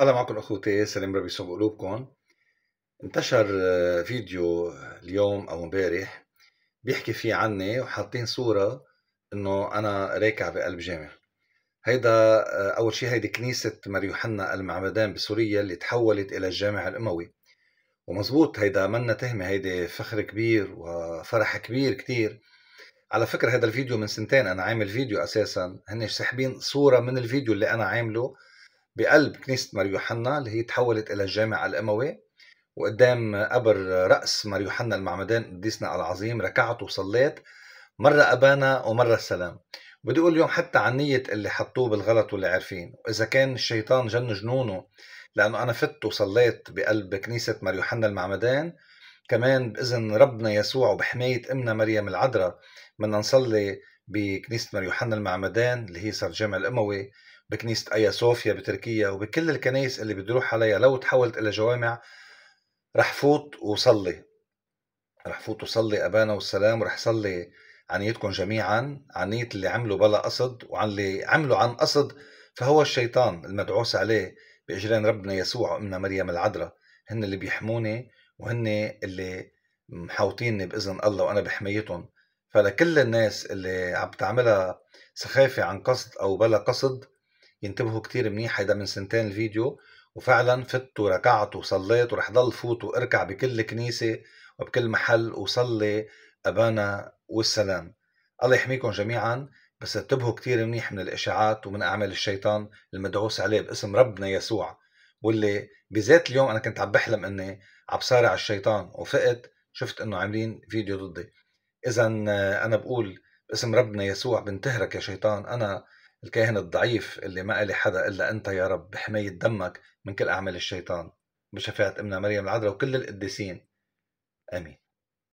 أهلا معكم أخوتي سلام ربي قلوبكم انتشر آه، فيديو اليوم أو امبارح بيحكي فيه عني وحاطين صورة إنه أنا راكع بقلب جامع هيدا آه، أول شيء هيدي كنيسة مريوحنا المعمدان بسوريا اللي تحولت إلى الجامع الأموي ومزبوط هيدا منا تهمة هيدي فخر كبير وفرح كبير كتير على فكرة هذا الفيديو من سنتين أنا عامل فيديو أساسا هن ساحبين صورة من الفيديو اللي أنا عامله بقلب كنيسة مار يوحنا اللي هي تحولت إلى الجامع الأموي وقدام قبر رأس مار يوحنا المعمدان قديسنا العظيم ركعت وصليت مرة أبانا ومرة السلام بدي أقول اليوم حتى عن نية اللي حطوه بالغلط واللي عارفين وإذا كان الشيطان جن جنونه لأنه أنا فت وصليت بقلب كنيسة مار يوحنا المعمدان كمان بإذن ربنا يسوع وبحماية أمنا مريم العذراء بدنا نصلي بكنيسة مار يوحنا المعمدان اللي هي صار جامع الأموي بكنيسة ايا صوفيا بتركيا وبكل الكنايس اللي بدي اروح عليها لو تحولت الى جوامع رح فوت وصلي رح فوت وصلي ابانا والسلام ورح صلي عنيتكم جميعا نيت اللي عملوا بلا قصد وعن اللي عملوا عن قصد فهو الشيطان المدعوس عليه بإجران ربنا يسوع وأمنا مريم العذراء هن اللي بيحموني وهن اللي محاوطيني بإذن الله وأنا بحمايتهم فلكل الناس اللي عم تعملها سخافة عن قصد أو بلا قصد ينتبهوا كتير منيح هيدا من سنتين الفيديو وفعلا فت وركعت وصليت ورح ضل فوت واركع بكل كنيسة وبكل محل وصلي أبانا والسلام الله يحميكم جميعا بس انتبهوا كتير منيح من الإشاعات ومن أعمال الشيطان المدعوس عليه باسم ربنا يسوع واللي بذات اليوم أنا كنت عم بحلم أني عم بصارع الشيطان وفقت شفت أنه عاملين فيديو ضدي إذا آه، أنا بقول باسم ربنا يسوع بنتهرك يا شيطان أنا الكاهن الضعيف اللي ما إلي حدا إلا أنت يا رب بحماية دمك من كل أعمال الشيطان بشفاعة أمنا مريم العذراء وكل القديسين آمين